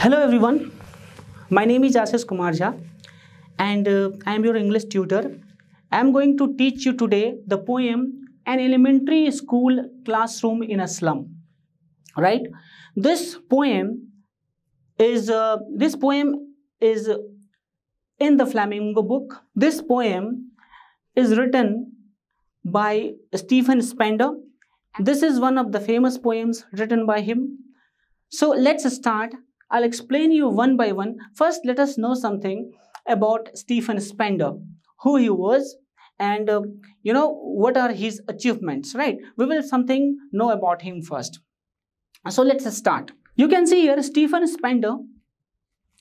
Hello everyone, my name is Ashish Kumar Jha and uh, I am your English tutor. I am going to teach you today the poem An Elementary School Classroom in a Slum. Right? This poem is uh, this poem is in the Flamingo book. This poem is written by Stephen Spender. This is one of the famous poems written by him. So let's start I'll explain you one by one. First, let us know something about Stephen Spender, who he was and uh, you know what are his achievements, right? We will something know about him first. So let's start. You can see here Stephen Spender,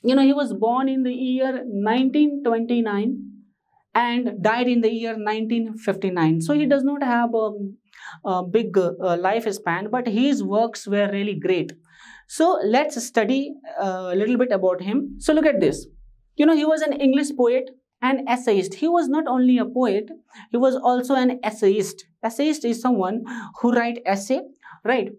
you know, he was born in the year 1929 and died in the year 1959. So he does not have a, um, a big uh, life span, but his works were really great. So let's study uh, a little bit about him. So look at this. You know, he was an English poet and essayist. He was not only a poet, he was also an essayist. Essayist is someone who write essay, right?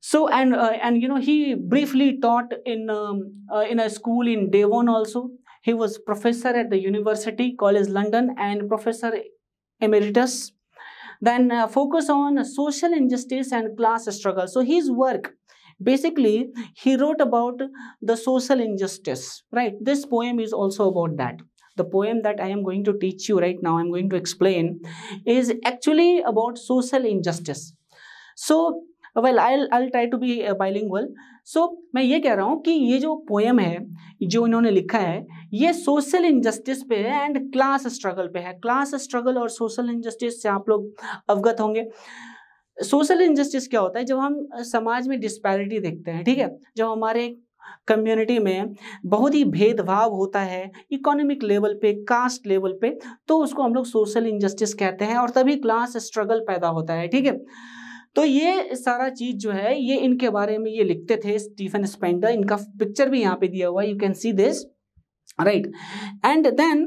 So and uh, and you know he briefly taught in um, uh, in a school in Devon also. He was professor at the University College London and professor emeritus. Then uh, focus on social injustice and class struggle. So his work Basically, he wrote about the social injustice, right? This poem is also about that. The poem that I am going to teach you right now, I'm going to explain, is actually about social injustice. So, well, i well I I try to be bilingual so मैं ये कह रहा हूँ कि ये जो poem है जो इन्होंने लिखा है ये सोशल इनजस्टिस पे है एंड क्लास स्ट्रगल पे Class struggle और social injustice से आप लोग अवगत होंगे सोशल इनजस्टिस क्या होता है जब हम समाज में डिस्पैरिटी देखते हैं ठीक है जब हमारे कम्युनिटी में बहुत ही भेदभाव होता है इकोनॉमिक लेवल पे कास्ट लेवल पे तो उसको हम लोग सोशल इनजस्टिस कहते हैं और तभी क्लास स्ट्रगल पैदा होता है ठीक है तो ये सारा चीज़ जो है ये इनके बारे में ये लिखते थे स्टीफन स्पेंडर इनका पिक्चर भी यहाँ पे दिया हुआ है you can see this right and then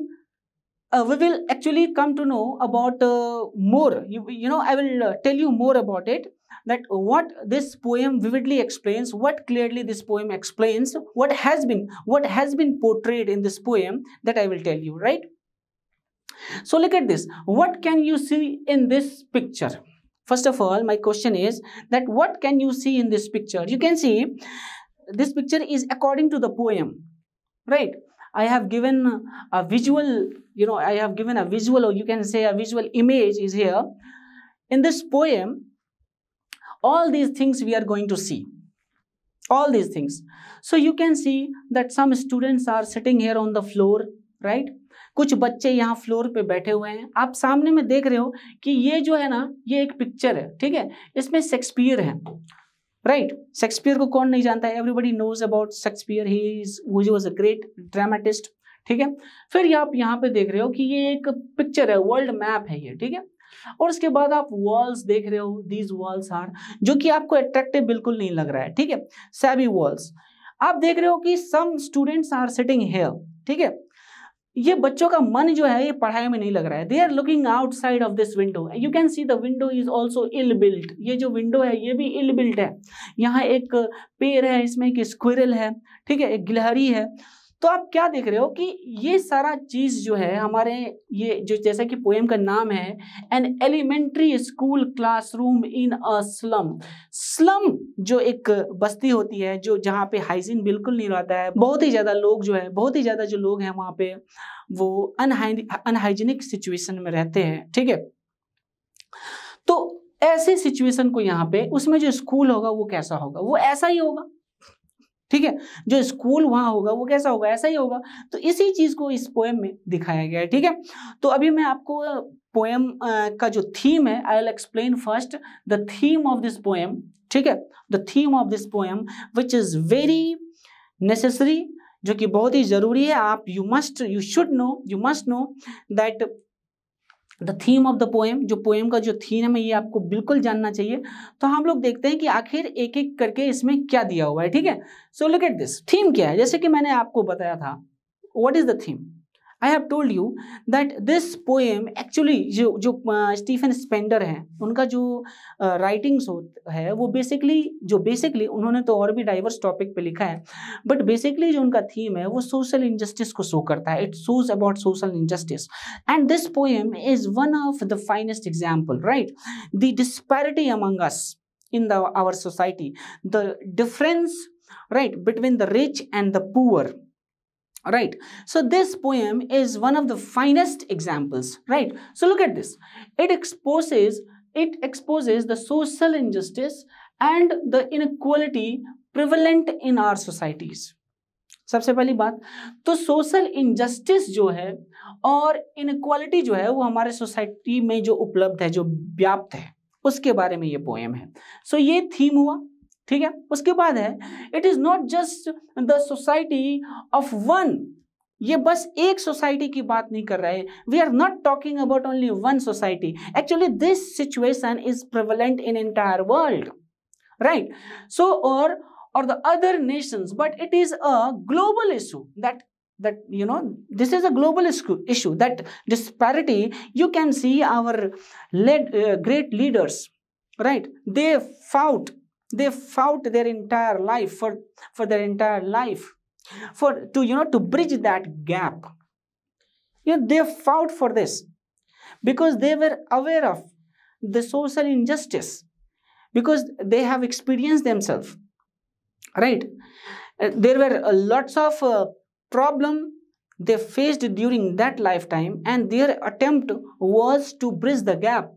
uh, we will actually come to know about uh, more. You, you, know, I will uh, tell you more about it. That what this poem vividly explains, what clearly this poem explains, what has been, what has been portrayed in this poem that I will tell you, right? So look at this. What can you see in this picture? First of all, my question is that what can you see in this picture? You can see this picture is according to the poem, right? I have given a visual, you know, I have given a visual, or you can say a visual image is here. In this poem, all these things we are going to see. All these things. So you can see that some students are sitting here on the floor, right? कुछ बच्चे यहाँ floor पे बैठे हुए हैं आप सामने में देख रहे हो कि ये जो है ना ये एक पिक्चर है ठीक है इसमें शेक्सपियर है राइट right. शेक्सपियर को कौन नहीं जानता है everybody knows about Shakespeare he is was was a great dramatist ठीक है फिर आप यहाँ पे देख रहे हो कि ये एक पिक्चर है वर्ल्ड मैप है ये ठीक है और उसके बाद आप वॉल्स देख रहे हो दीज वॉल्स आर जो कि आपको अट्रैक्टिव बिल्कुल नहीं लग रहा है ठीक है सैबी वॉल्स आप देख रहे हो कि some students are sitting here ठीक है ये बच्चों का मन जो है ये पढ़ाई में नहीं लग रहा है they are looking outside of this window you can see the window is also ill built ये जो विंडो है ये भी इल बिल्ट है यहाँ एक पेड़ है इसमें एक स्क्विरल है ठीक है एक गिलहरी है तो आप क्या देख रहे हो कि ये सारा चीज़ जो है हमारे ये जो जैसा कि पोएम का नाम है an elementary school classroom in a slum slum जो एक बस्ती होती है जो जहाँ पे हाइजीन बिल्कुल नहीं रहता है बहुत ही ज़्यादा लोग जो है बहुत ही ज़्यादा जो लोग हैं वहाँ पे वो अनहाइजीनिक सिचुएशन में रहते हैं ठीक है तो ऐसे सिचुएशन को यहाँ पे उसमें जो स्कूल होगा वो कैसा होगा वो ऐसा ही होगा ठीक है जो स्कूल वहां होगा वो कैसा होगा ऐसा ही होगा तो इसी चीज़ को इस पोएम में दिखाया गया है ठीक है तो अभी मैं आपको पोएम का जो थीम है I will explain first the theme of this poem ठीक है the theme of this poem which is very necessary जो कि बहुत ही ज़रूरी है आप you must you should know you must know that the theme of the poem जो पोएम का जो थीम है ये आपको बिल्कुल जानना चाहिए तो हम लोग देखते हैं कि आखिर एक एक करके इसमें क्या दिया हुआ है ठीक है so look at this theme क्या है जैसे कि मैंने आपको बताया था what is the theme I have told you that this poem actually जो जो स्टीफन स्पेंडर हैं उनका जो राइटिंग्स हो है वो बेसिकली जो बेसिकली उन्होंने तो और भी डाइवर्स टॉपिक पे लिखा है बट बेसिकली जो उनका थीम है वो सोशल इनजस्टिस को शो करता है it shows about social injustice and this poem is one of the finest example right the disparity among us in the our society the difference right between the rich and the all right so this poem is one of the finest examples right so look at this it exposes it exposes the social injustice and the inequality prevalent in our societies सबसे पहली बात तो social injustice जो है और inequality जो है वो हमारे सोसाइटी में जो उपलब्ध है जो व्याप्त है उसके बारे में ये पोएम है सो so, ये थीम हुआ ठीक है उसके बाद है it is not just the society of one ये बस एक सोसाइटी की बात नहीं कर रहे we are not talking about only one society actually this situation is prevalent in entire world right so और और the other nations but it is a global issue that that you know this is a global issue that disparity you can see our led great leaders right they fought they fought their entire life for, for their entire life for to you know to bridge that gap you know they fought for this because they were aware of the social injustice because they have experienced themselves right uh, there were uh, lots of uh, problem they faced during that lifetime and their attempt was to bridge the gap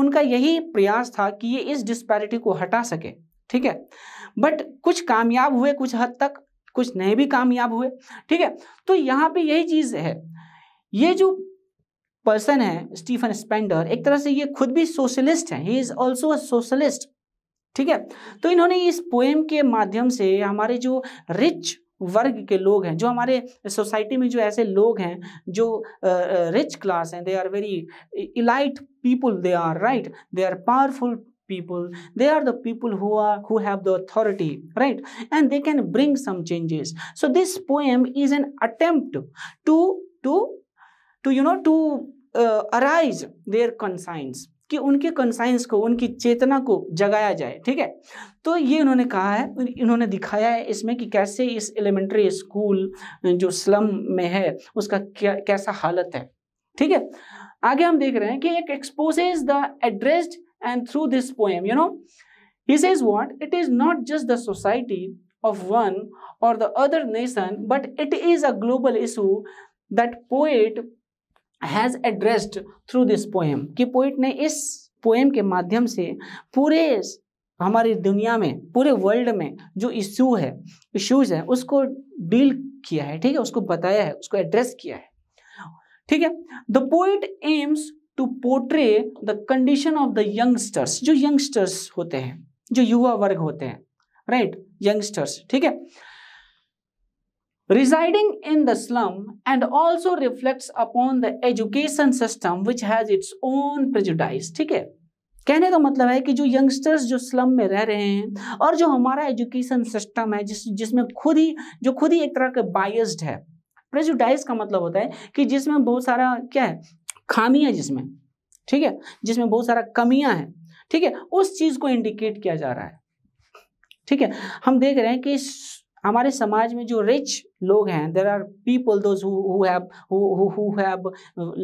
उनका यही प्रयास था कि ये इस disparity को हटा सके ठीक है बट कुछ कामयाब हुए कुछ हद तक कुछ नहीं भी कामयाब हुए ठीक है तो यहाँ पे यही चीज़ है ये जो पर्सन है स्टीफन स्पेंडर एक तरह से ये खुद भी सोशलिस्ट है he is also a socialist ठीक है तो इन्होंने इस पोएम के माध्यम से हमारे जो रिच वर्ग के लोग हैं जो हमारे सोसाइटी में जो ऐसे लोग हैं जो रिच क्लास हैं they are very elite people they are right they are powerful people they are the people who are who have the authority right and they can bring some changes so this poem is an attempt to to to you know to arise their conscience कि उनके conscience को उनकी चेतना को जगाया जाए ठीक है तो ये उन्होंने कहा है इन्होंने दिखाया है इसमें कि कैसे इस एलिमेंट्री स्कूल जो स्लम में है उसका क्या कैसा हालत है ठीक है आगे हम देख रहे हैं कि एक exposes the addressed and through this poem you know he says what it is not just the society of one और the other nation but it is a global issue that poet has addressed through this poem कि poet ने इस poem के माध्यम से पूरे हमारी दुनिया में पूरे वर्ल्ड में जो इश्यू है इश्यूज है उसको डील किया है ठीक है उसको बताया है उसको एड्रेस किया है ठीक है the poet aims to portray the condition of the youngsters जो यंगस्टर्स होते हैं जो युवा वर्ग होते हैं राइट यंगस्टर्स ठीक है residing in the slum and also reflects upon the education system which has its own prejudice ठीक है कहने का मतलब है कि जो यंगस्टर्स जो स्लम में रह रहे हैं और जो हमारा एजुकेशन सिस्टम है जिस जिसमें खुद ही जो खुद ही एक तरह के बायस्ड है प्रेजुडाइज का मतलब होता है कि जिसमें बहुत सारा क्या है खामियां जिसमें ठीक है जिसमें बहुत सारा कमियां हैं ठीक है उस चीज़ को इंडिकेट किया जा रहा है ठीक है हम देख रहे हैं कि हमारे समाज में जो रिच लोग हैं there are people those have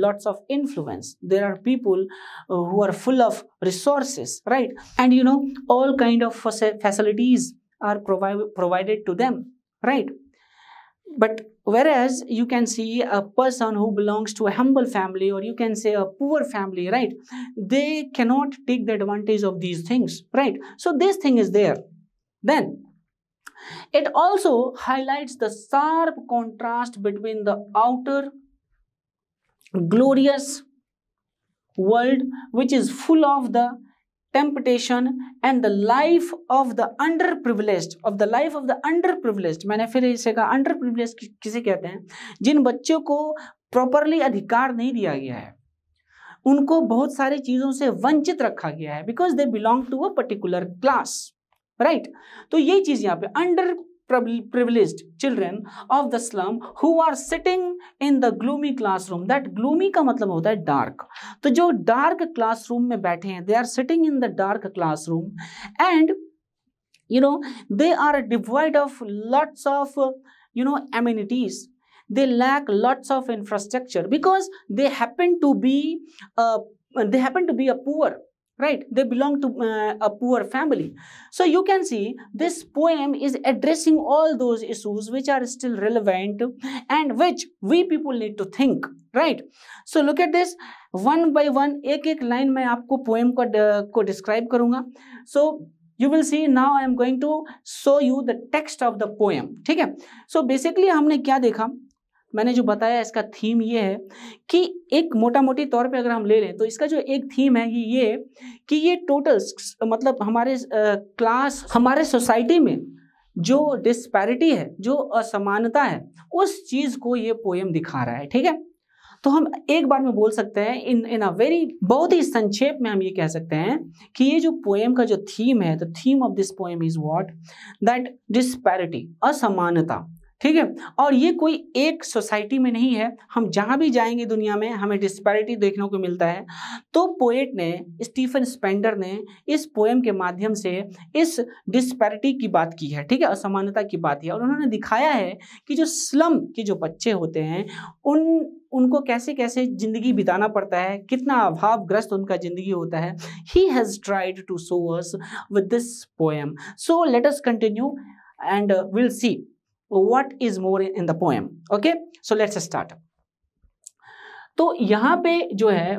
lots of influence there are people who are full of resources right and you know all kind of facilities are provi- provided to them right but whereas you can see a person who belongs to a humble family or you can say a poor family right they cannot take the advantage of these things right so this thing is there then It also highlights the sharp contrast between the outer glorious world which is full of the temptation and the life of the underprivileged of the life of the underprivileged मैंने फिर इसे कहा underprivileged किसे कहते हैं जिन बच्चों को properly अधिकार नहीं दिया गया है उनको बहुत सारी चीज़ों से वंचित रखा गया है because they belong to a particular class right तो यही चीज यहां पे under privilege children of the slum who are sitting in the gloomy room that gloomy का मतलब होता है डार्क तो जो डार्क क्लास रूम में बैठे हैं they are sitting in the dark class room and you know they are divide of lots of you know amenities they lack lots of infrastructure because they happen to be they happen to be a poor right they belong to uh, a poor family so you can see this poem is addressing all those issues which are still relevant and which we people need to think right so look at this one by one ek ek line mein aapko poem ko, uh, ko describe karunga so you will see now i am going to show you the text of the poem theek hai so basically humne kya dekha मैंने जो बताया इसका theme ये है कि एक मोटा मोटी तौर पे अगर हम ले लें तो इसका जो एक थीम है ये ये कि ये टोटल मतलब हमारे क्लास हमारे सोसाइटी में जो डिस्पैरिटी है जो असमानता है उस चीज़ को ये पोएम दिखा रहा है ठीक है तो हम एक बार में बोल सकते हैं इन इन अ वेरी बहुत ही संक्षेप में हम ये कह सकते हैं कि ये जो पोएम का जो थीम है the theme of this poem is what that disparity असमानता ठीक है और ये कोई एक सोसाइटी में नहीं है हम जहाँ भी जाएंगे दुनिया में हमें डिस्पैरिटी देखने को मिलता है तो पोएट ने स्टीफन स्पेंडर ने इस पोएम के माध्यम से इस डिस्पैरिटी की बात की है ठीक है असमानता की बात है और उन्होंने दिखाया है कि जो स्लम के जो बच्चे होते हैं उन उनको कैसे कैसे ज़िंदगी बिताना पड़ता है कितना अभावग्रस्त उनका ज़िंदगी होता है he has tried to show us with this poem so let us continue and will see what is more in the poem okay so let's start तो यहां पे जो है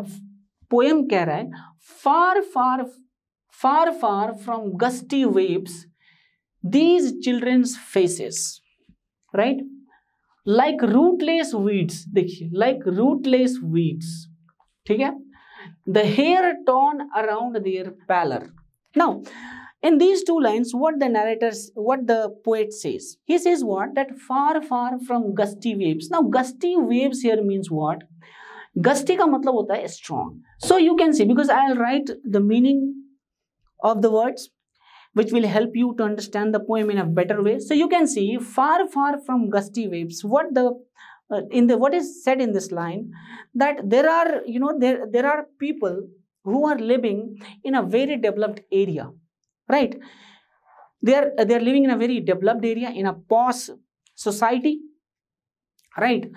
पोएम कह रहा है far far far far from gusty waves these childrens faces right like rootless weeds देखिए like rootless weeds ठीक है the hair torn around their pallor now In these two lines, what the narrator, what the poet says, he says what? That far, far from gusty waves. Now, gusty waves here means what? Gusty ka matlab hota hai strong. So you can see because I'll write the meaning of the words which will help you to understand the poem in a better way. So you can see far, far from gusty waves, what the uh, in the what is said in this line that there are you know there there are people who are living in a very developed area right? They are, they are living in a very developed area, in a posh society, right?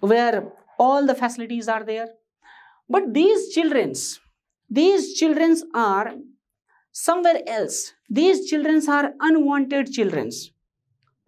Where all the facilities are there. But these children's, these children's are somewhere else. These children's are unwanted children's,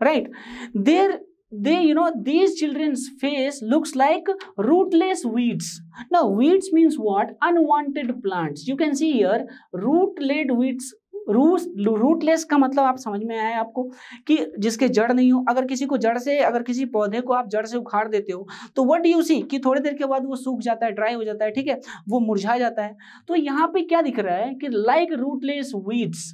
right? They're they you know these children's face looks like rootless weeds now weeds means what unwanted plants you can see here rootlet weeds रूस rootless का मतलब आप समझ में आया आपको कि जिसके जड़ नहीं हो अगर किसी को जड़ से अगर किसी पौधे को आप जड़ से उखाड़ देते हो तो वट यू सी कि थोड़ी देर के बाद वो सूख जाता है ड्राई हो जाता है ठीक है वो मुरझा जाता है तो यहाँ पे क्या दिख रहा है कि लाइक रूटलेस वीड्स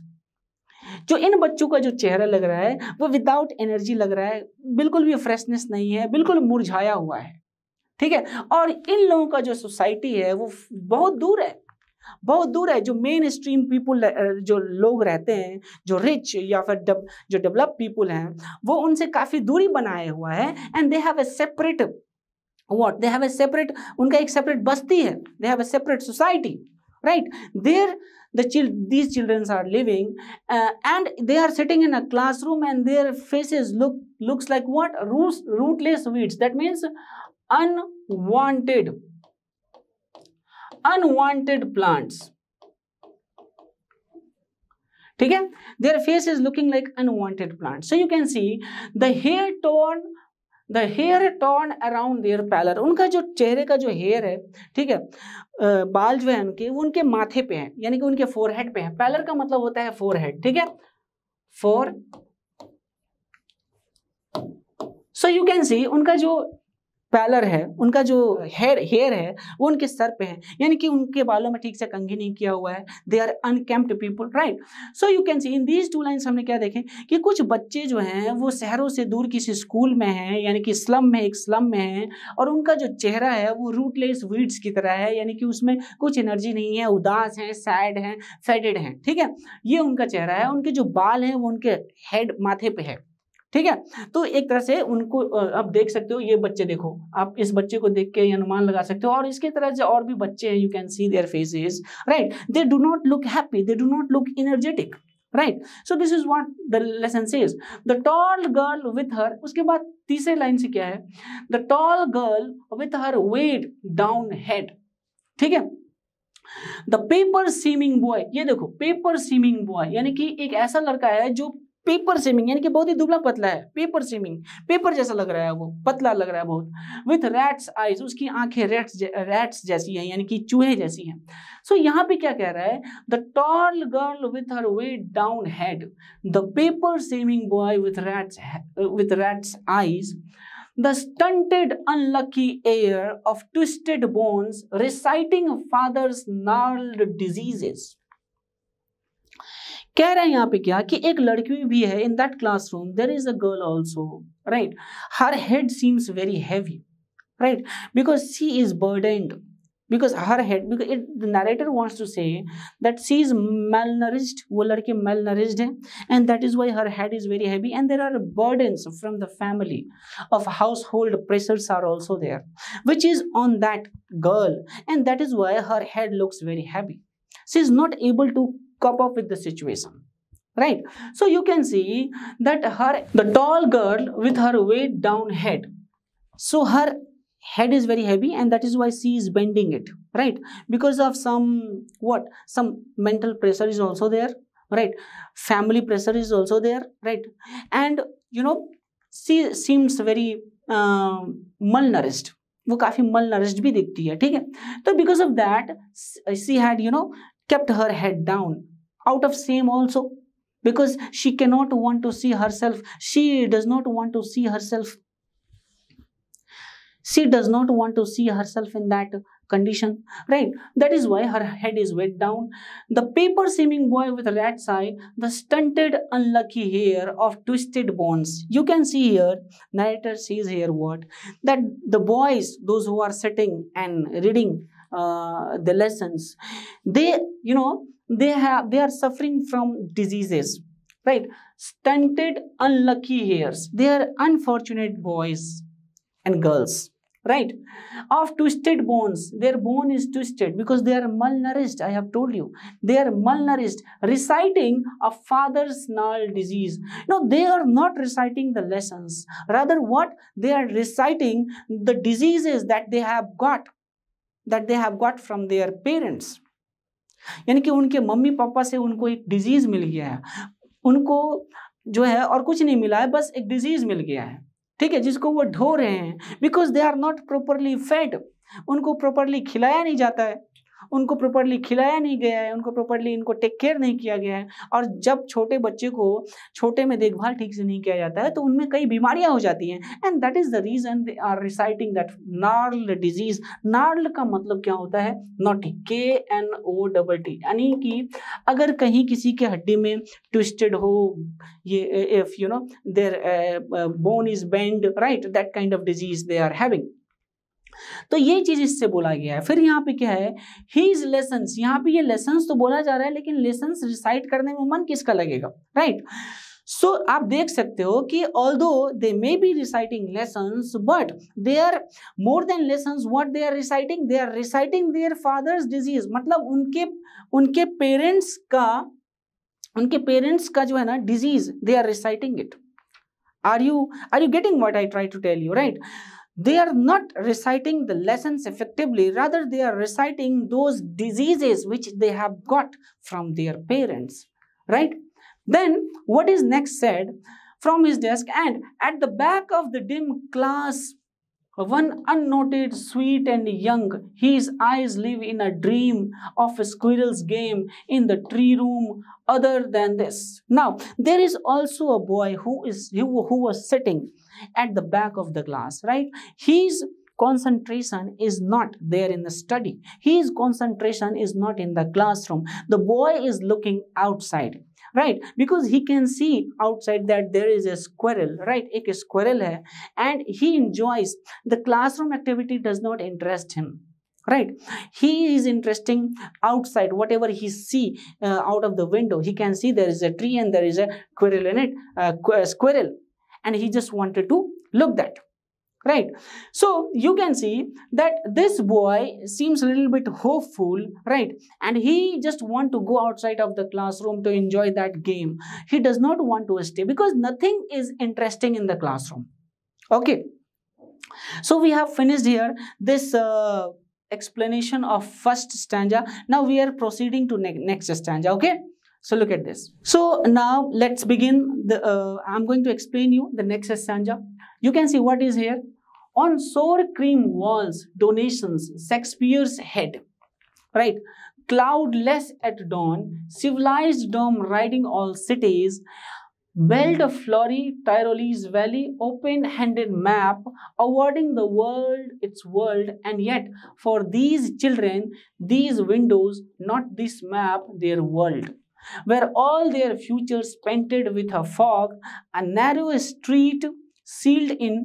जो इन बच्चों का जो चेहरा लग रहा है वो विदाउट एनर्जी लग रहा है बिल्कुल भी फ्रेशनेस नहीं है बिल्कुल मुरझाया हुआ है ठीक है और इन लोगों का जो सोसाइटी है वो बहुत दूर है बहुत दूर है जो मेन स्ट्रीम पीपुल जो लोग रहते हैं जो रिच या फिर डब, जो डेवलप पीपुल हैं वो उनसे काफ़ी दूरी बनाए हुआ है and they have a separate what they have a separate उनका एक सेपरेट बस्ती है they have a separate society right there the chill these childrens are living and they are sitting in a class room and their faces look looks like what root rootless weeds that means unwanted unwanted plants ठीक है their face is looking like unwanted plants. So you can see the hair tone the hair tone around their pallor उनका जो चेहरे का जो hair है ठीक है बाल जो है उनके वो उनके माथे पे हैं यानी कि उनके फोरहेड पे हैं पैलर का मतलब होता है फोरहेड ठीक है fore so you can see उनका जो पैलर है उनका जो हेयर हेयर है वो उनके सर पे है यानी कि उनके बालों में ठीक से कंघी नहीं किया हुआ है they are unkempt people right so you can see in these two lines हमने क्या देखें कि कुछ बच्चे जो हैं वो शहरों से दूर किसी स्कूल में हैं यानी कि स्लम में एक स्लम में हैं और उनका जो चेहरा है वो रूटलेस वीड्स की तरह है यानी कि उसमें कुछ एनर्जी नहीं है उदास हैं सैड हैं फेडेड हैं ठीक है ये उनका चेहरा है उनके जो बाल हैं वो उनके हेड माथे पे है ठीक है तो एक तरह से उनको आप देख सकते हो ये बच्चे देखो आप इस बच्चे को देख के अनुमान लगा सकते हो और इसके तरह से और भी बच्चे हैं you can see their faces right they do not look happy they do not look energetic right so this is what the lesson says the tall girl with her उसके बाद तीसरे लाइन से क्या है the tall girl with her weighed down head ठीक है the paper seeming boy ये देखो पेपर सीमिंग बॉय यानी कि एक ऐसा लड़का है जो पेपर सेमिंग यानी कि बहुत ही दुबला पतला है पेपर सेमिंग पेपर जैसा लग रहा है वो पतला लग रहा है बहुत विथ रैट्स आइज उसकी आंखें रैट्स रैट्स जैसी हैं यानी कि चूहे जैसी हैं सो so, यहाँ पे क्या कह रहा है the tall girl with her weighed down head the paper seeming boy with rats with rats eyes the stunted unlucky heir of twisted bones reciting father's gnarled diseases कह रहे हैं यहाँ पे क्या कि एक लड़की भी है in that classroom there is a girl also right her head seems very heavy right because she is burdened because her head because it the narrator wants to say that she is malnourished वो लड़की nourished है and that is why her head is very heavy and there are burdens from the family of household pressures are also there which is on that girl and that is why her head looks very heavy she is not able to cope up with the situation right so you can see that her the tall girl with her weight down head so her head is very heavy and that is why she is bending it right because of some what some mental pressure is also there right family pressure is also there right and you know she seems very uh, malnourished वो काफी malnourished भी दिखती है ठीक है तो because of that she had you know kept her head down out of shame also because she cannot want to see herself she does not want to see herself she does not want to see herself in that condition right that is why her head is wet down the paper seeming boy with rat's eye the stunted unlucky hair of twisted bones you can see here narrator sees here what that the boys those who are sitting and reading uh, the lessons they you know they have they are suffering from diseases right stunted unlucky hairs they are unfortunate boys and girls right of twisted bones their bone is twisted because they are malnourished i have told you they are malnourished reciting a father's null disease no they are not reciting the lessons rather what they are reciting the diseases that they have got that they have got from their parents यानी कि उनके mummy papa से उनको एक disease मिल गया है उनको जो है और कुछ नहीं मिला है बस एक डिजीज़ मिल गया है ठीक है जिसको वो ढो रहे हैं because they are not properly fed उनको प्रॉपरली खिलाया नहीं जाता है उनको प्रॉपरली खिलाया नहीं गया है उनको प्रॉपरली इनको टेक केयर नहीं किया गया है और जब छोटे बच्चे को छोटे में देखभाल ठीक से नहीं किया जाता है तो उनमें कई बीमारियाँ हो जाती हैं and that is the reason they are reciting that gnarl disease gnarl का मतलब क्या होता है नॉटी के एन ओ डबल टी यानी कि अगर कहीं किसी के हड्डी में ट्विस्टेड हो ये if you know their bone is bend right that kind of disease they are having तो ये चीज इससे बोला गया है फिर यहाँ पे क्या है ही इज लेसन यहाँ पे ये लेसन तो बोला जा रहा है लेकिन लेसन रिसाइट करने में मन किसका लगेगा राइट right? सो so, आप देख सकते हो कि although they may be reciting lesson but they are more than lesson what they are reciting they are reciting their father's disease मतलब उनके उनके पेरेंट्स का उनके पेरेंट्स का जो है ना disease they are reciting it are you are you getting what I try to tell you right they are not reciting the lessons effectively rather they are reciting those diseases which they have got from their parents right then what is next said from his desk and at the back of the dim class one unnoted, sweet and young, his eyes live in a dream of a squirrel's game in the tree room other than this. Now, there is also a boy who is who was sitting at the back of the class, right? His concentration is not there in the study. His concentration is not in the classroom. The boy is looking outside. Right, because he can see outside that there is a squirrel, right? Ek squirrel hai, and he enjoys the classroom activity does not interest him right he is interesting outside whatever he see uh, out of the window he can see there is a tree and there is a squirrel in it a uh, squirrel and he just wanted to look that right so you can see that this boy seems a little bit hopeful right and he just want to go outside of the classroom to enjoy that game he does not want to stay because nothing is interesting in the classroom okay so we have finished here this uh, explanation of first stanza now we are proceeding to ne next stanza okay so look at this. So now let's begin. The, uh, I'm going to explain you the next Sanja. You can see what is here. On sore cream walls, donations, Shakespeare's head. Right? Cloudless at dawn, civilized dome riding all cities, Belt of Flory, Tyrolese Valley, open-handed map, awarding the world its world, and yet for these children, these windows, not this map, their world were all their futures painted with a fog, a narrow street sealed in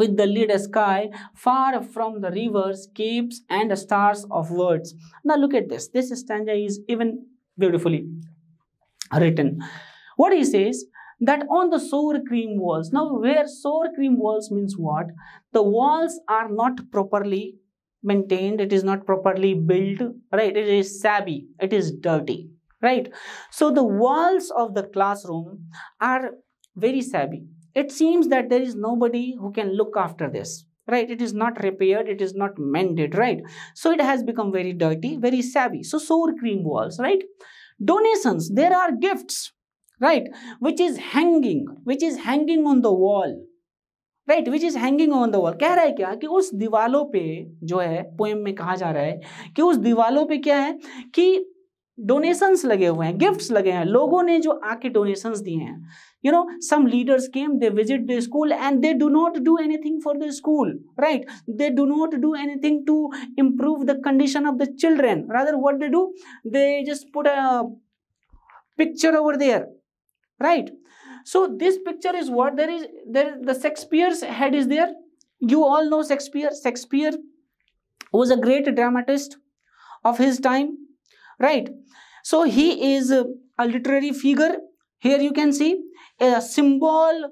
with the lead sky far from the rivers, capes and stars of words. Now look at this. This stanza is even beautifully written. What he says that on the sour cream walls. Now where sour cream walls means what? The walls are not properly maintained. It is not properly built. Right? It is shabby. It is dirty right? So the walls of the classroom are very savvy. It seems that there is nobody who can look after this, right? It is not repaired, it is not mended, right? So it has become very dirty, very savvy. So sour cream walls, right? Donations, there are gifts, right? Which is hanging, which is hanging on the wall, Right, which is hanging on the wall. कह रहा है क्या कि उस दीवालों पे जो है पोएम में कहा जा रहा है कि उस दीवालों पे क्या है कि डोनेशंस लगे हुए हैं गिफ्ट्स लगे हैं लोगों ने जो आके डोनेशंस दिए हैं you know some leaders came they visit the school and they do not do anything for the school right they do not do anything to improve the condition of the children rather what they do they just put a picture over there right so this picture is what there is there the Shakespeare's head is there you all know Shakespeare Shakespeare was a great dramatist of his time right so he is a literary figure here you can see a symbol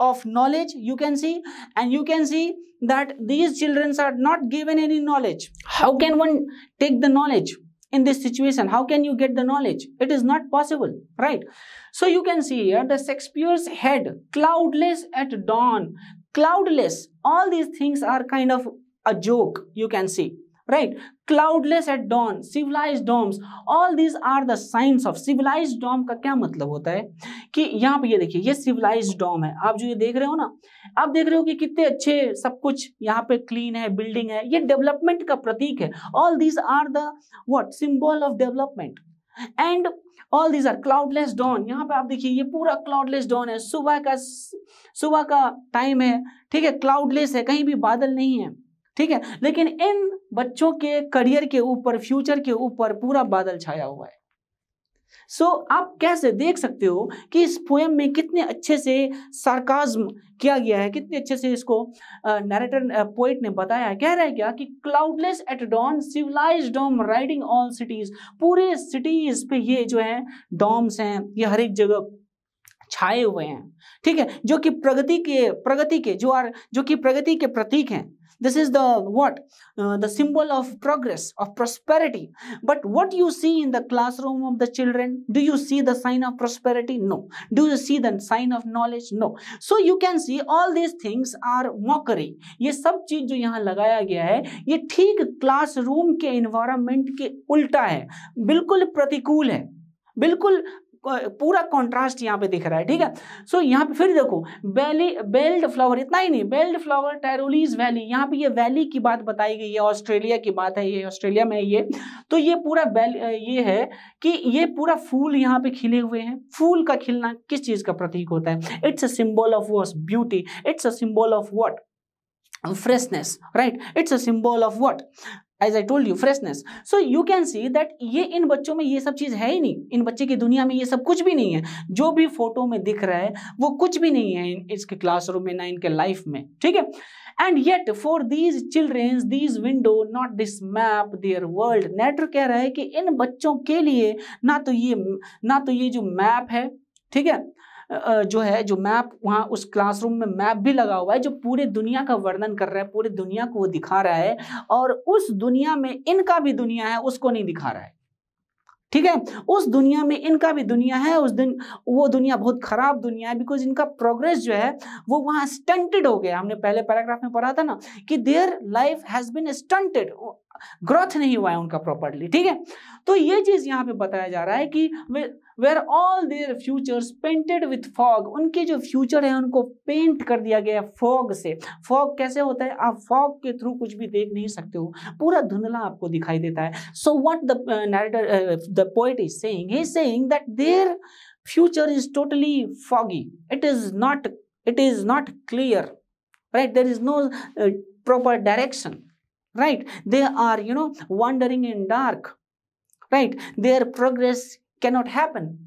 of knowledge you can see and you can see that these children are not given any knowledge how can one take the knowledge in this situation how can you get the knowledge it is not possible right so you can see here the shakespeare's head cloudless at dawn cloudless all these things are kind of a joke you can see right cloudless at dawn civilized domes all these are the signs of civilized dome का क्या मतलब होता है कि यहाँ पे ये देखिए ये civilized dome है आप जो ये देख रहे हो ना आप देख रहे हो कि कितने अच्छे सब कुछ यहाँ पे क्लीन है बिल्डिंग है ये डेवलपमेंट का प्रतीक है all these are the what symbol of development and all these are cloudless dawn यहाँ पे आप देखिए ये पूरा क्लाउडलेस डॉन है सुबह का सुबह का टाइम है ठीक है क्लाउडलेस है कहीं भी बादल नहीं है ठीक है लेकिन इन बच्चों के करियर के ऊपर फ्यूचर के ऊपर पूरा बादल छाया हुआ है सो so, आप कैसे देख सकते हो कि इस पोएम में कितने अच्छे से सार्काज्म किया गया है कितने अच्छे से इसको नरेटर पोइट ने बताया है कह रहा है क्या कि cloudless at dawn civilized dome riding all cities पूरे सिटीज पे ये जो है डॉम्स हैं ये हर एक जगह छाए हुए हैं ठीक है जो कि प्रगति के प्रगति के जो आर जो कि प्रगति के प्रतीक हैं This is the what? Uh, the symbol of progress, of prosperity. But what you see in the classroom of the children, do you see the sign of prosperity? No. Do you see the sign of knowledge? No. So you can see all these things are mockery. ye sab cheez jo yahan lagaya gaya hai ye theek classroom ke environment ke ulta hai bilkul pratikool hai बिल्कुल पूरा contrast यहाँ पे दिख रहा है ठीक है सो हम्म। so, यहाँ पे फिर देखो बेली बेल्ड फ्लावर इतना ही नहीं बेल्ड फ्लावर टेरोलीज वैली यहाँ पे ये वैली की बात बताई गई है ऑस्ट्रेलिया की बात है ये ऑस्ट्रेलिया में ये तो ये पूरा बेल ये है कि ये पूरा फूल यहाँ पे खिले हुए हैं फूल का खिलना किस चीज़ का प्रतीक होता है it's a symbol of was beauty it's a symbol of what freshness right it's a symbol of what as I told you freshness so you can see that ये इन बच्चों में ये सब चीज़ है ही नहीं इन बच्चे की दुनिया में ये सब कुछ भी नहीं है जो भी फोटो में दिख रहा है वो कुछ भी नहीं है इसके क्लासरूम में ना इनके लाइफ में ठीक है and yet for these childrens these window not this map their world narrator कह रहा है कि इन बच्चों के लिए ना तो ये ना तो ये जो मैप है ठीक है जो है जो मैप वहाँ उस क्लासरूम में मैप भी लगा हुआ है जो पूरे दुनिया का वर्णन कर रहा है पूरे दुनिया को वो दिखा रहा है और उस दुनिया में इनका भी दुनिया है उसको नहीं दिखा रहा है ठीक है उस दुनिया में इनका भी दुनिया है उस दिन वो दुनिया बहुत खराब दुनिया है बिकॉज इनका प्रोग्रेस जो है वो वहाँ स्टंटेड हो गया हमने पहले पैराग्राफ में पढ़ा था ना कि their life has been stunted growth नहीं हुआ है उनका प्रॉपरली ठीक है तो ये चीज यहाँ पे बताया जा रहा है कि where all their futures painted with fog उनके जो फ्यूचर है उनको पेंट कर दिया गया है फॉग से फॉग कैसे होता है आप फॉग के थ्रू कुछ भी देख नहीं सकते हो पूरा धुंधला आपको दिखाई देता है so what the narrator the poet is saying he saying that their future is totally foggy it is not it is not clear right there is no proper direction right they are you know wandering in dark right their progress cannot happen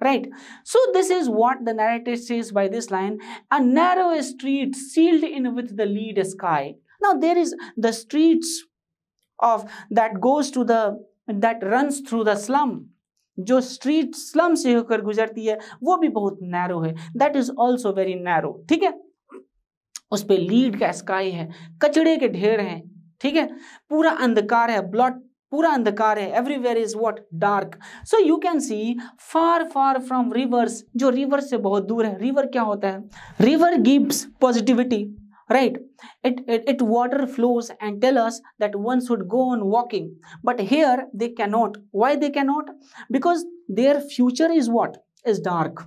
right so this is what the narrator says by this line a narrow street sealed in with the lead sky now there is the streets of that goes to the that runs through the slum जो street slum से होकर गुजरती है वो भी बहुत narrow है That is also very narrow. Narrow ठीक है उस पर लीड का स्काई है कचड़े के ढेर हैं ठीक है पूरा अंधकार है ब्लॉट पूरा अंधकार है everywhere is what dark so you can see far far from rivers जो रिवर से बहुत दूर है रिवर क्या होता है river gives positivity right it it it water flows and tell us that one should go on walking but here they cannot why they cannot because their future is what is dark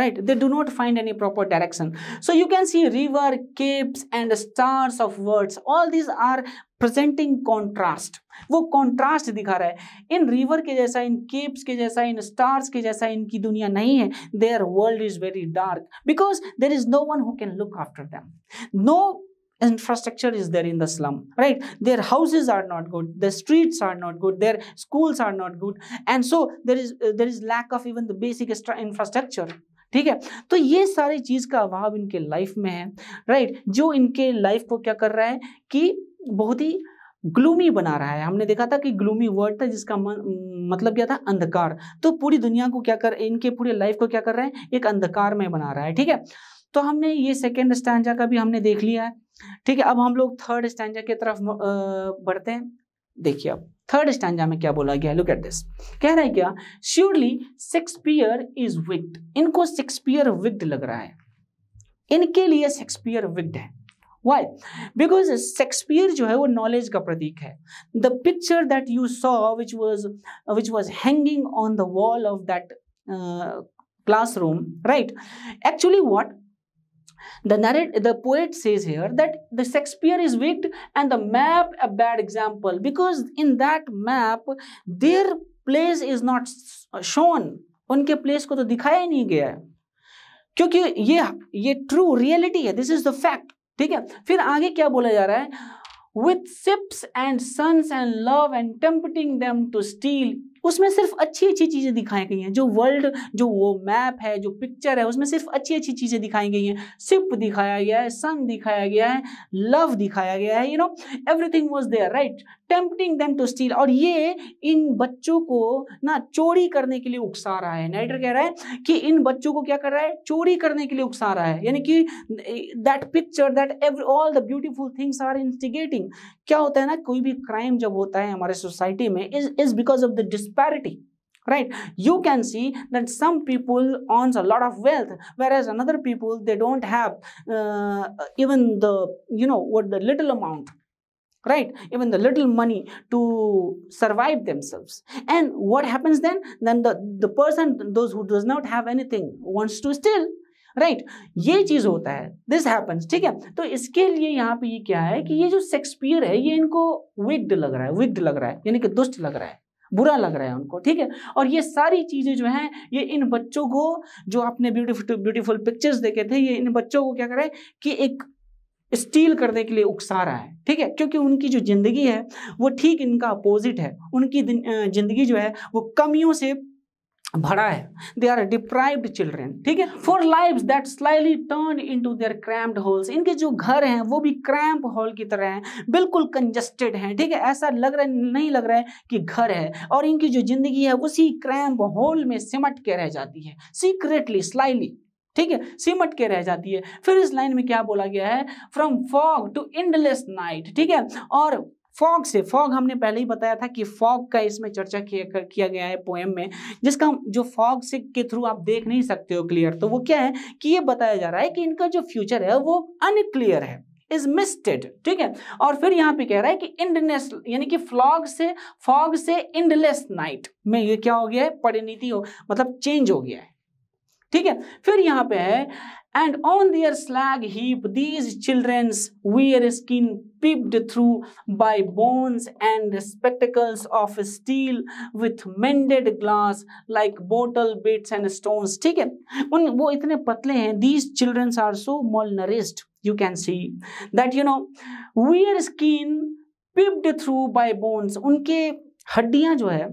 right they do not find any proper direction so you can see river capes and stars of words all these are presenting contrast. वो contrast दिखा रहा है इन river के जैसा इन capes के जैसा इन stars के जैसा इनकी दुनिया नहीं है Their world is very dark because there is no one who can look after them. No infrastructure is there in the slum right their houses are not good the streets are not good their schools are not good and so there is uh, there is lack of even the basic infrastructure ठीक है तो ये सारी चीज़ का अभाव इनके life में है राइट जो इनके लाइफ को क्या कर रहा है कि बहुत ही ग्लूमी बना रहा है हमने देखा था कि ग्लूमी वर्ड था जिसका मन, मतलब क्या था अंधकार तो पूरी दुनिया को क्या कर इनके पूरे लाइफ को क्या कर रहे हैं एक अंधकार में बना रहा है ठीक है तो हमने ये सेकेंड स्टैंडा का भी हमने देख लिया है ठीक है अब हम लोग थर्ड स्टैंडा की तरफ बढ़ते हैं देखिए अब थर्ड स्टैंडा में क्या बोला गया लुक एट दिस कह रहा है क्या श्योरली शेक्सपियर इज विक्ड इनको शेक्सपियर विक्ड लग रहा है इनके लिए शेक्सपियर विक्ड है वाई बिकॉज शेक्सपियर जो है वो नॉलेज का प्रतीक है the picture that you saw which was which was hanging on the wall of that classroom right actually what The, narrate, the poet says here that the Shakespeare is wicked and the map a bad example because in that map their place is not shown. उनके place को तो दिखाया ही नहीं गया है क्योंकि ये ये ट्रू रियलिटी है दिस इज द फैक्ट ठीक है फिर आगे क्या बोला जा रहा है with ships and sons and love and tempting them to steal उसमें सिर्फ अच्छी अच्छी चीज़ें दिखाई गई हैं जो वर्ल्ड जो वो मैप है जो पिक्चर है उसमें सिर्फ अच्छी अच्छी चीज़ें दिखाई गई हैं सिप दिखाया गया है सन दिखाया गया है लव दिखाया गया है you know everything was there right tempting them to steal और ये इन बच्चों को ना चोरी करने के लिए उकसा रहा है नाइटर कह रहा है कि इन बच्चों को क्या कर रहा है चोरी करने के लिए उकसा रहा है यानी कि that picture that every all the beautiful things are instigating क्या होता है ना कोई भी क्राइम जब होता है हमारे सोसाइटी में is is because of the disparity right you can see that some people owns a lot of wealth whereas another people they don't have even the you know what the little amount right even the little money to survive themselves and what happens then then the the person those who does not have anything wants to steal right right. ये चीज होता है this happens ठीक है तो इसके लिए यहाँ पे ये क्या है कि ये जो शेक्सपियर है ये इनको विग्ड लग रहा है विग्ड लग रहा है यानी कि दुष्ट लग रहा है बुरा लग रहा है उनको ठीक है और ये सारी चीज़ें जो हैं ये इन बच्चों को जो आपने ब्यूटीफुल ब्यूटीफुल पिक्चर्स देखे थे ये इन बच्चों को क्या करें कि एक स्टील करने के लिए उकसा रहा है ठीक है क्योंकि उनकी जो जिंदगी है वो ठीक इनका अपोजिट है उनकी जिंदगी जो है वो कमियों से भरा है दे आर डिप्राइव्ड चिल्ड्रेन ठीक है for life that slyly turn in to their cramped holes इनके जो घर हैं वो भी क्रैम्प हॉल की तरह हैं बिल्कुल कंजस्टेड हैं ठीक है ऐसा लग रहा है नहीं लग रहा है कि घर है और इनकी जो जिंदगी है उसी क्रैम्प हॉल में सिमट के रह जाती है सीक्रेटली स्लाइली ठीक है सिमट के रह जाती है फिर इस लाइन में क्या बोला गया है from fog to endless night ठीक है और फॉग से फॉग हमने पहले ही बताया था कि फॉग का इसमें चर्चा किया किया गया है पोएम में जिसका जो फॉग से के थ्रू आप देख नहीं सकते हो क्लियर तो वो क्या है कि ये बताया जा रहा है कि इनका जो फ्यूचर है वो अनक्लियर है इज मिस्टेड ठीक है और फिर यहाँ पे कह रहा है कि इंडनेस यानी कि फ्लॉग से फॉग से इंडलेस नाइट में ये क्या हो गया है परिणीति हो मतलब चेंज हो गया है ठीक है फिर यहाँ पे है and on their slag heap these childrens wear skin peeped through by bones and spectacles of steel with mended glass like bottle bits and stones ठीक है उन वो इतने पतले हैं these childrens are so malnourished you can see that you know wear skin peeped through by bones उनके हड्डियां जो है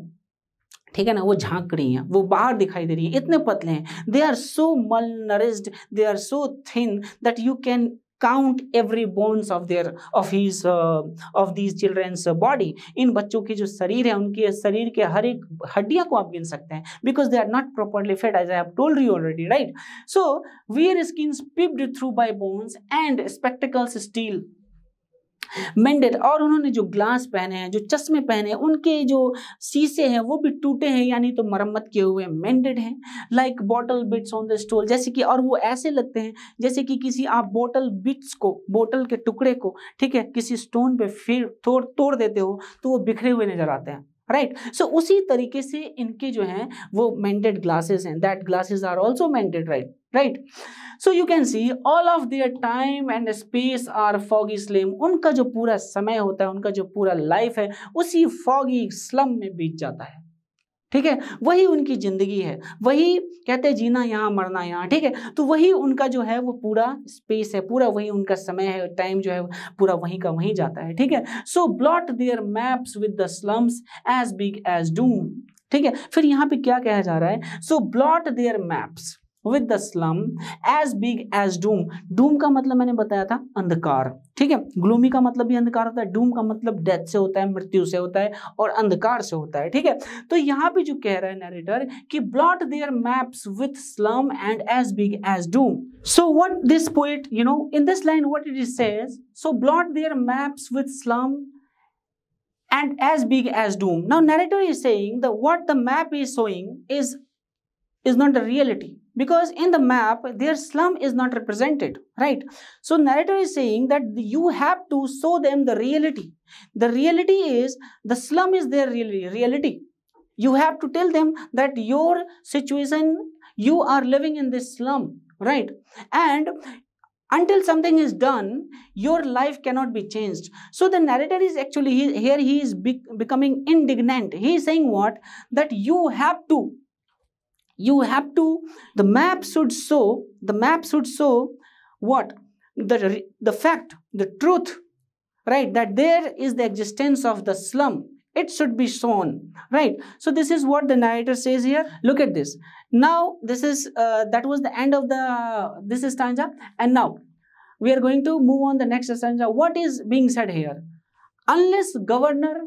ठीक है ना वो झांक रही हैं वो बाहर दिखाई दे रही हैं इतने पतले हैं they are so malnourished they are so thin that you can count every bones of their of his of these childrens body इन बच्चों के जो शरीर है उनके शरीर के हर एक हड्डियाँ को आप गिन सकते हैं because they are not properly fed as I have told you already right so we are skin peeped through by bones and spectacles steel mended और उन्होंने जो ग्लास पहने हैं जो चश्मे पहने हैं उनके जो शीशे हैं वो भी टूटे हैं यानी तो मरम्मत किए हुए मैंडेड हैं like bottle bits on the stole जैसे कि और वो ऐसे लगते हैं जैसे कि किसी आप बोटल बिट्स को बोटल के टुकड़े को ठीक है किसी स्टोन पे फिर तोड़ तोड़ देते हो तो वो बिखरे हुए नजर आते हैं राइट right. सो so, उसी तरीके से इनके जो हैं वो मेंटेड ग्लासेस हैं that glasses are also mended right right so you can see all of their time and space are foggy slum उनका जो पूरा समय होता है उनका जो पूरा लाइफ है उसी फॉगी स्लम में बीत जाता है ठीक है वही उनकी ज़िंदगी है वही कहते हैं जीना यहाँ मरना यहाँ ठीक है तो वही उनका जो है वो पूरा स्पेस है पूरा वही उनका समय है टाइम जो है पूरा वहीं का वहीं जाता है ठीक है so blot their maps with the slums as big as doom ठीक है फिर यहाँ पे क्या कहा जा रहा है so blot their maps with the slum as big as doom doom का मतलब मैंने बताया था अंधकार ठीक है ग्लूमी का मतलब भी अंधकार होता है डूम का मतलब डेथ से होता है मृत्यु से होता है और अंधकार से होता है ठीक है तो यहाँ पे जो कह रहा है नरेटर कि blot their maps with slum and as big as doom so what this poet you know in this line what it is says so blot their maps with slum and as big as doom now narrator is saying the what the map is showing is is not the reality because in the map their slum is not represented right so narrator is saying that you have to show them the reality the reality is the slum is their reality you have to tell them that your situation you are living in this slum right and until something is done your life cannot be changed so the narrator is actually here he is becoming indignant he is saying what that you have to you have to the map should show the map should show what the the fact the truth right that there is the existence of the slum it should be shown right so this is what the narrator says here look at this now this is uh, that was the end of the uh, this is stanza and now we are going to move on the next stanza what is being said here unless governor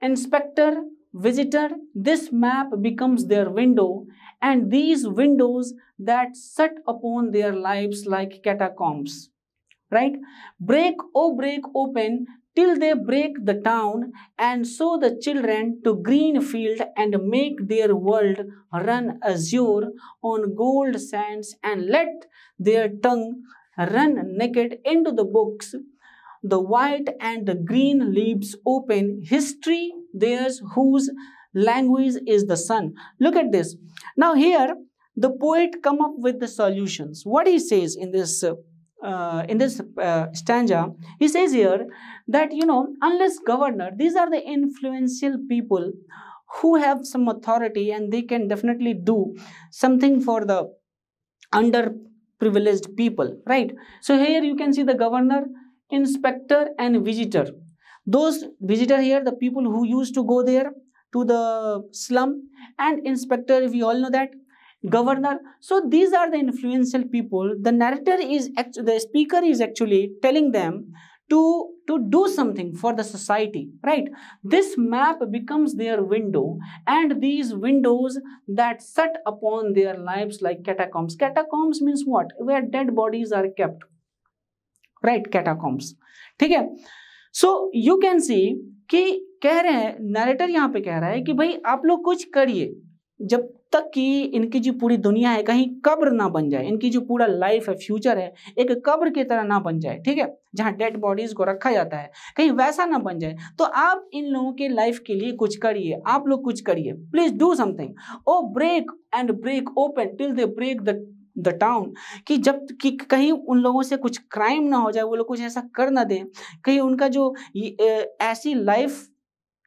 inspector visitor, this map becomes their window and these windows that set upon their lives like catacombs, right? Break, oh break open till they break the town and sow the children to green field and make their world run azure on gold sands and let their tongue run naked into the books the white and the green leaves open history theirs, whose language is the sun. Look at this. Now here, the poet come up with the solutions. What he says in this uh, in this uh, stanza, he says here that, you know, unless governor, these are the influential people who have some authority and they can definitely do something for the underprivileged people, right? So here you can see the governor, inspector and visitor those visitor here the people who used to go there to the slum and inspector we all know that governor so these are the influential people the narrator is the speaker is actually telling them to to do something for the society right this map becomes their window and these windows that set upon their lives like catacombs catacombs means what where dead bodies are kept right catacombs okay. So you can see कि कह रहे हैं narrator यहाँ पे कह रहा है कि भाई आप लोग कुछ करिए जब तक कि इनकी जो पूरी दुनिया है कहीं कब्र ना बन जाए इनकी जो पूरा लाइफ है फ्यूचर है एक कब्र की तरह ना बन जाए ठीक है जहाँ डेड बॉडीज को रखा जाता है कहीं वैसा ना बन जाए तो आप इन लोगों के लाइफ के लिए कुछ करिए आप लोग कुछ करिए please do something oh break and break open till they break the the town कि जब कि कहीं उन लोगों से कुछ क्राइम ना हो जाए वो लोग कुछ ऐसा कर ना दें कहीं उनका जो ऐसी लाइफ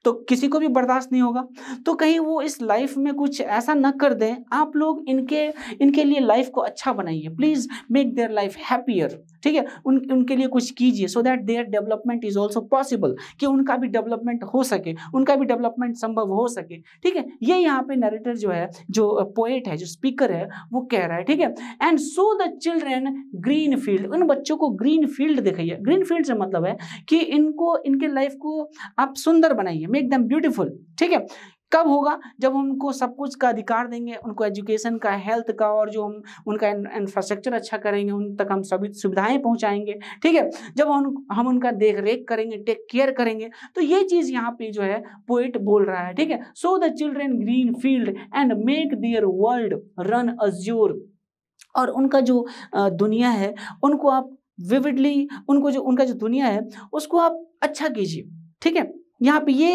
तो किसी को भी बर्दाश्त नहीं होगा तो कहीं वो इस लाइफ में कुछ ऐसा न कर दें आप लोग इनके इनके लिए लाइफ को अच्छा बनाइए please make their life happier ठीक है उन उनके लिए कुछ कीजिए so that their development is also possible कि उनका भी डेवलपमेंट हो सके उनका भी डेवलपमेंट संभव हो सके ठीक है ये यहाँ पे नरेटर जो है जो पोएट है जो स्पीकर है वो कह रहा है ठीक है and so the children green field उन बच्चों को ग्रीन फील्ड दिखाइए ग्रीन फील्ड से मतलब है कि इनको इनके लाइफ को आप सुंदर बनाइए मेक दम ब्यूटिफुल ठीक है कब होगा जब उनको सब कुछ का अधिकार देंगे उनको एजुकेशन का हेल्थ का और जो हम उनका इंफ्रास्ट्रक्चर अच्छा करेंगे उन तक हम सभी सुविधाएं पहुंचाएंगे ठीक है जब हम हम उनका देख रेख करेंगे टेक केयर करेंगे तो ये चीज़ यहाँ पे जो है पोइट बोल रहा है ठीक है so the children green field and make their world run azure और उनका जो दुनिया है उनको आप विविडली उनको जो उनका जो दुनिया है उसको आप अच्छा कीजिए ठीक है यहाँ पे ये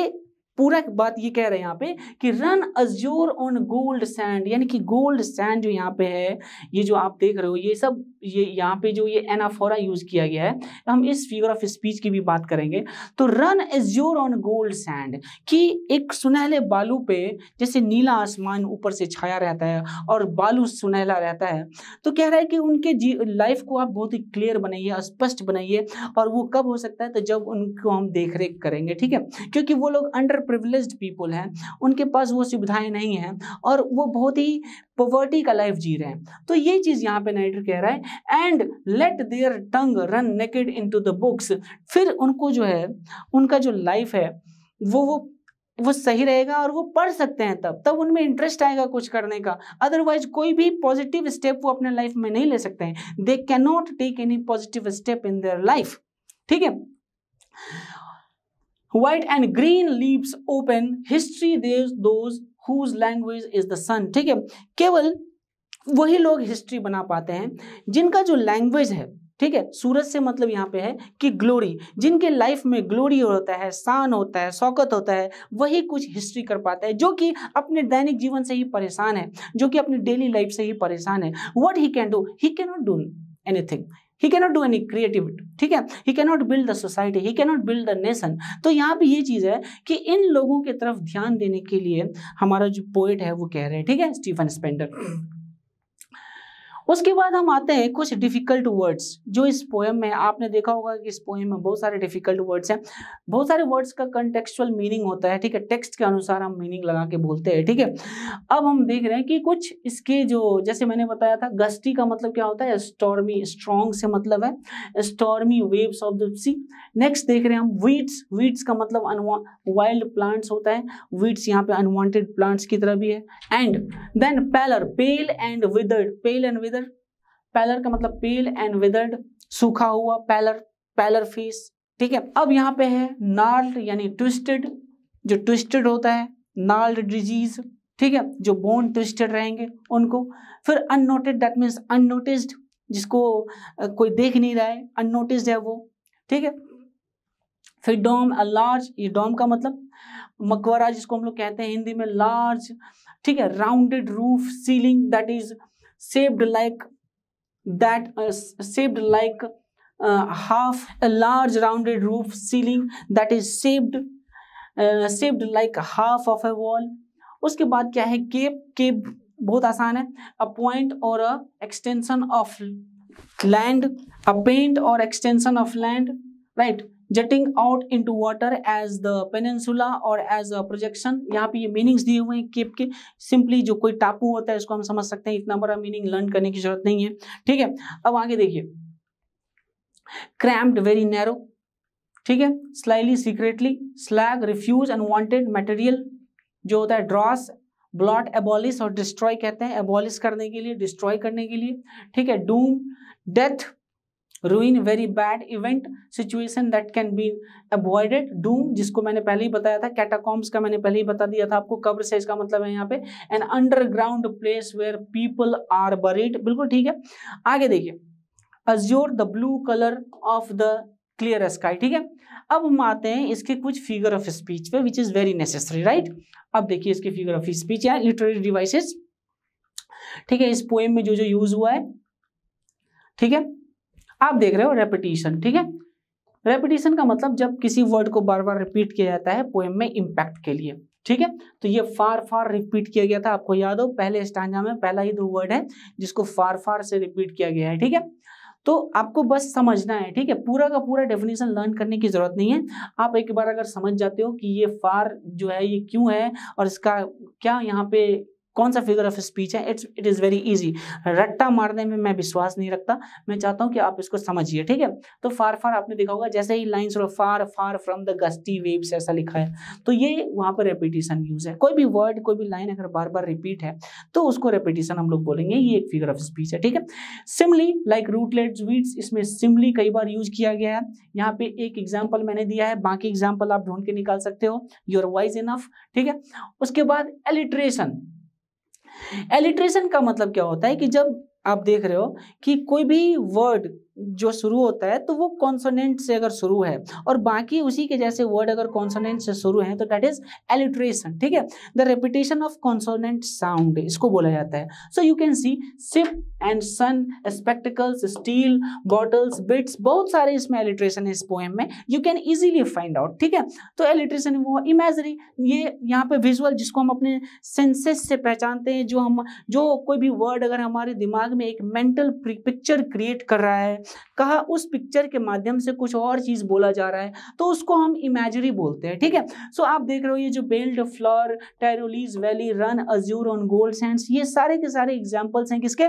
पूरा बात ये कह रहे हैं यहाँ पे कि run azure on gold sand यानी कि गोल्ड सैंड जो यहाँ पे है ये जो आप देख रहे हो ये सब ये यहाँ पे जो ये एनाफोरा यूज किया गया है हम इस फिगर ऑफ स्पीच की भी बात करेंगे तो run azure on gold sand कि एक सुनहले बालू पे जैसे नीला आसमान ऊपर से छाया रहता है और बालू सुनहला रहता है तो कह रहा है कि उनके जी लाइफ को आप बहुत ही क्लियर बनाइए स्पष्ट बनाइए और वो कब हो सकता है तो जब उनको हम देख करेंगे ठीक है क्योंकि वो लोग अंडर प्रिविलेज्ड पीपल हैं उनके पास वो सुविधाएं नहीं हैं और वो बहुत ही पॉवर्टी का लाइफ जी रहे हैं तो ये चीज़ यहाँ पे नाइटर कह रहा है and let their tongue run naked into the books फिर उनको जो है उनका जो लाइफ है वो वो वो सही रहेगा और वो पढ़ सकते हैं तब तब उनमें इंटरेस्ट आएगा कुछ करने का अदरवाइज कोई भी पॉजिटिव स्टेप वो अपने लाइफ में नहीं ले सकते हैं they can not take any positive step in their life ठीक है white and green leaves open history these those whose language is the sun ठीक है केवल वही लोग हिस्ट्री बना पाते हैं जिनका जो लैंग्वेज है ठीक है सूरज से मतलब यहाँ पे है कि ग्लोरी जिनके लाइफ में ग्लोरी होता है शान होता है शौकत होता है वही कुछ हिस्ट्री कर पाता है जो कि अपने दैनिक जीवन से ही परेशान है जो कि अपनी डेली लाइफ से ही परेशान है what he can do he can not do anything he cannot do any creativity ठीक है he cannot build the society he cannot build the nation तो यहाँ पे ये चीज़ है कि इन लोगों के तरफ ध्यान देने के लिए हमारा जो पोइट है वो कह रहे हैं ठीक है स्टीफन स्पेंडर उसके बाद हम आते हैं कुछ डिफ़िकल्ट वर्ड्स जो इस पोएम में आपने देखा होगा कि इस पोएम में बहुत सारे डिफ़िकल्ट वर्ड्स हैं बहुत सारे वर्ड्स का कंटेक्चुअल मीनिंग होता है ठीक है टेक्स्ट के अनुसार हम मीनिंग लगा के बोलते हैं ठीक है अब हम देख रहे हैं कि कुछ इसके जो जैसे मैंने बताया था गस्टी का मतलब क्या होता है स्टॉर्मी स्ट्रॉन्ग से मतलब है stormy waves of the sea next देख रहे हैं हम वीड्स वीड्स का मतलब वाइल्ड प्लांट्स होता है वीड्स यहाँ पे अनवॉन्टेड प्लांट्स की तरह भी है and then paler pale and withered pale and withered paler का मतलब पील एंड विदर्ड सूखा हुआ पैलर पैलर फीस ठीक है अब यहाँ पे है नाल्ड यानी ट्विस्टेड जो ट्विस्टेड होता है नाल्ड डिजीज ठीक है जो बोन ट्विस्टेड रहेंगे उनको फिर अननोटेड दैट मीन्स अननोटिस्ड जिसको कोई देख नहीं रहा है अननोटिस्ड है वो ठीक है फिर डोम अ लार्ज ये डोम का मतलब मकवरा जिसको हम लोग कहते हैं हिंदी में लार्ज ठीक है rounded roof ceiling that is shaped like that uh, shaped like uh, half a large rounded roof ceiling that is shaped uh, shaped like half of a wall उसके बाद क्या है केप केप बहुत आसान है a point or a extension of land a point or extension of land right out into water as the peninsula or as a projection यहाँ पे ये मीनिंग्स दिए हुए हैं केप के सिंपली जो कोई टापू होता है इसको हम समझ सकते हैं इतना बड़ा मीनिंग लर्न करने की जरूरत नहीं है ठीक है अब आगे देखिए क्रैम्प्ड वेरी नैरो ठीक है slightly secretly slag refuse unwanted material जो होता है ड्रॉस ब्लॉट एबॉलिस और डिस्ट्रॉय कहते हैं एबॉलिस करने के लिए डिस्ट्रॉय करने के लिए ठीक है doom death ruin very bad event situation that can be avoided doom जिसको मैंने पहले ही बताया था कैटाकॉम्स का मैंने पहले ही बता दिया था आपको कब्र से इसका मतलब है यहाँ पे an underground place where people are buried बिल्कुल ठीक है आगे देखिए azure the blue colour of the clear sky ठीक है अब हम आते हैं इसके कुछ फिगर ऑफ स्पीच पे which is very necessary right अब देखिए इसके फिगर ऑफ स्पीच या लिटरेरी डिवाइसेस ठीक है इस पोएम में जो जो यूज हुआ है ठीक है आप देख रहे हो रेपिटेशन ठीक है रेपिटेशन का मतलब जब किसी वर्ड को बार बार रिपीट किया जाता है पोएम में इम्पैक्ट के लिए ठीक है तो ये फार फार रिपीट किया गया था आपको याद हो पहले स्टांजा में पहला ही दो वर्ड है जिसको फार फार से रिपीट किया गया है ठीक है तो आपको बस समझना है ठीक है पूरा का पूरा डेफिनेशन लर्न करने की ज़रूरत नहीं है आप एक बार अगर समझ जाते हो कि ये फार जो है ये क्यों है और इसका क्या यहाँ पे कौन सा फिगर ऑफ स्पीच है it's it is very easy रट्टा मारने में मैं विश्वास नहीं रखता मैं चाहता हूँ कि आप इसको समझिए ठीक है तो फार फार आपने देखा होगा जैसे ही लाइन्स और far far from the gusty waves ऐसा लिखा है तो ये वहाँ पर रेपिटेशन यूज है कोई भी वर्ड कोई भी लाइन अगर बार बार रिपीट है तो उसको रेपिटेशन हम लोग बोलेंगे ये एक फिगर ऑफ स्पीच है ठीक है सिमली लाइक रूटलेट वीड्स इसमें सिमली कई बार यूज किया गया है यहाँ पे एक एग्जाम्पल मैंने दिया है बाकी एग्जाम्पल आप ढूंढ के निकाल सकते हो योर वाइज इनफ ठीक है उसके बाद एलिट्रेशन एलिट्रेशन का मतलब क्या होता है कि जब आप देख रहे हो कि कोई भी वर्ड जो शुरू होता है तो वो कॉन्सोनेंट से अगर शुरू है और बाकी उसी के जैसे वर्ड अगर कॉन्सोनेंट से शुरू है तो दैट इज एलिट्रेशन ठीक है the repetition of consonant sound इसको बोला जाता है so you can see sip and sun spectacles steel bottles bits बहुत सारे इसमें एलिट्रेशन है इस पोएम में you can easily find out ठीक है तो एलिट्रेशन वो इमेजरी ये यहाँ पे विजुअल जिसको हम अपने सेंसेस से पहचानते हैं जो हम जो कोई भी वर्ड अगर हमारे दिमाग में एक मेंटल पिक्चर क्रिएट कर रहा है कहा उस पिक्चर के माध्यम से कुछ और चीज़ बोला जा रहा है तो उसको हम इमेजरी बोलते हैं ठीक है सो आप देख रहे हो ये जो belled flower Tyrolese valley run azure on gold sands ये सारे के सारे एग्जाम्पल्स हैं किसके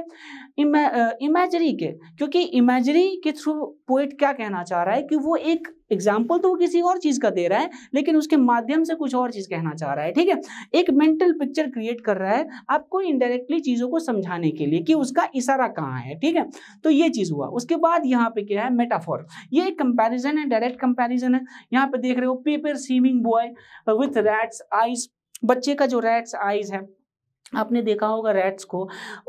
इमेजरी के क्योंकि इमेजरी के थ्रू पोइट क्या कहना चाह रहा है कि वो एक एग्जाम्पल तो वो किसी और चीज का दे रहा है लेकिन उसके माध्यम से कुछ और चीज कहना चाह रहा है ठीक है एक मेंटल पिक्चर क्रिएट कर रहा है आपको इनडायरेक्टली चीजों को समझाने के लिए कि उसका इशारा कहाँ है ठीक है तो ये चीज हुआ उसके बाद यहाँ पे क्या है मेटाफॉर ये एक कंपेरिजन है डायरेक्ट कंपेरिजन है यहाँ पे देख रहे हो paper seeming boy with rats eyes बच्चे का जो रैट्स आइज है आपने देखा होगा रैट्स को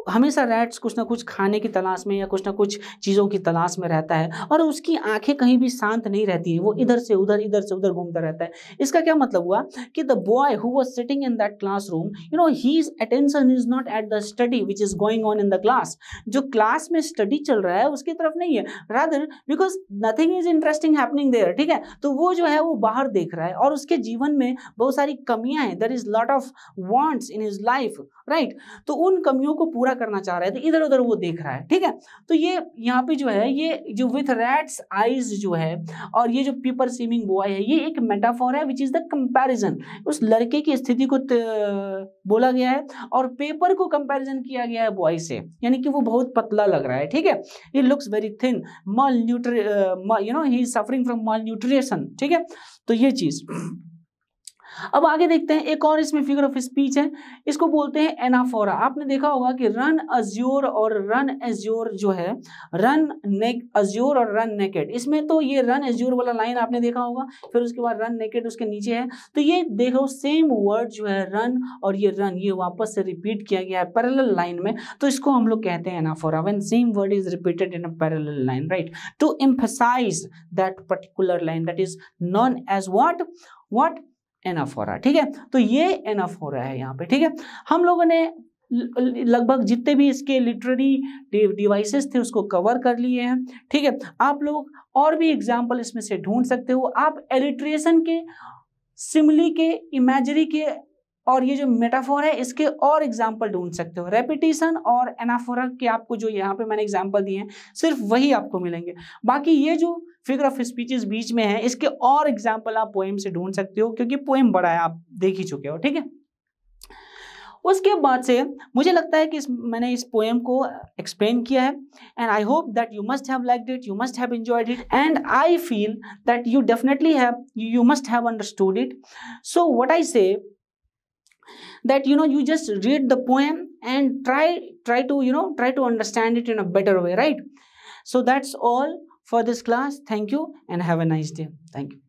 हमेशा रैट्स कुछ ना कुछ खाने की तलाश में या कुछ ना कुछ चीज़ों की तलाश में रहता है और उसकी आंखें कहीं भी शांत नहीं रहती है वो इधर से उधर इधर से उधर घूमता रहता है इसका क्या मतलब हुआ कि the boy who was sitting in that class room you know his attention is not at the study which is going on in the class जो क्लास में स्टडी चल रहा है उसकी तरफ नहीं है rather because nothing is interesting happening there ठीक है तो वो जो है वो बाहर देख रहा है और उसके जीवन में बहुत सारी कमियाँ हैं there is lot of wants in his life right तो उन कमियों को पूरा करना चाह रहा है तो इधर उधर वो देख रहा है ठीक है तो ये यहाँ पे जो है ये जो विथ रैट्स आइज जो है और ये जो पीपर सीमिंग बॉय है ये एक मेटाफोर है विच इज द कंपेरिजन उस लड़के की स्थिति को बोला गया है और पेपर को कंपेरिजन किया गया है बॉय से यानी कि वो बहुत पतला लग रहा है ठीक है ये looks very thin malnutrition you know he suffering from malnutrition ठीक है तो ये चीज़ अब आगे देखते हैं एक और इसमें फिगर ऑफ स्पीच है इसको बोलते हैं एनाफोरा आपने देखा होगा कि रन अज्योर और रन एज्योर जो है रन नेक अज्योर और रन नेकेड इसमें तो ये रन एज्योर वाला लाइन आपने देखा होगा फिर उसके बाद रन नेकेड उसके नीचे है तो ये देखो सेम वर्ड जो है रन और ये रन ये वापस से रिपीट किया गया है पैरल लाइन में तो इसको हम लोग कहते हैं anaphora when same word is repeated in a parallel line right to emphasize that particular line that is known as what what anaphora ठीक है तो ये एनाफोरा है यहाँ पे ठीक है हम लोगों ने लगभग जितने भी इसके लिटरेरी डिवाइसेस थे उसको कवर कर लिए हैं ठीक है आप लोग और भी एग्जाम्पल इसमें से ढूंढ सकते हो आप एलिट्रेशन के सिमली के इमेजरी के और ये जो मेटाफोर है इसके और एग्जाम्पल ढूंढ सकते हो रेपिटेशन और एनाफोरा के आपको जो यहाँ पे मैंने एग्जाम्पल दिए हैं सिर्फ वही आपको मिलेंगे बाकी ये जो फिगर ऑफ स्पीचेस बीच में है इसके और एग्जाम्पल आप पोएम से ढूंढ सकते हो क्योंकि पोएम बड़ा है आप देख ही चुके हो ठीक है उसके बाद से मुझे लगता है कि इस मैंने इस पोएम को एक्सप्लेन किया है and I hope that you must have like it you must have enjoyed it and I feel that you definitely have you must have understood it so what I say that you know you just read the poem and try try to you know try to understand it in a better way right so that's all for this class thank you and have a nice day thank you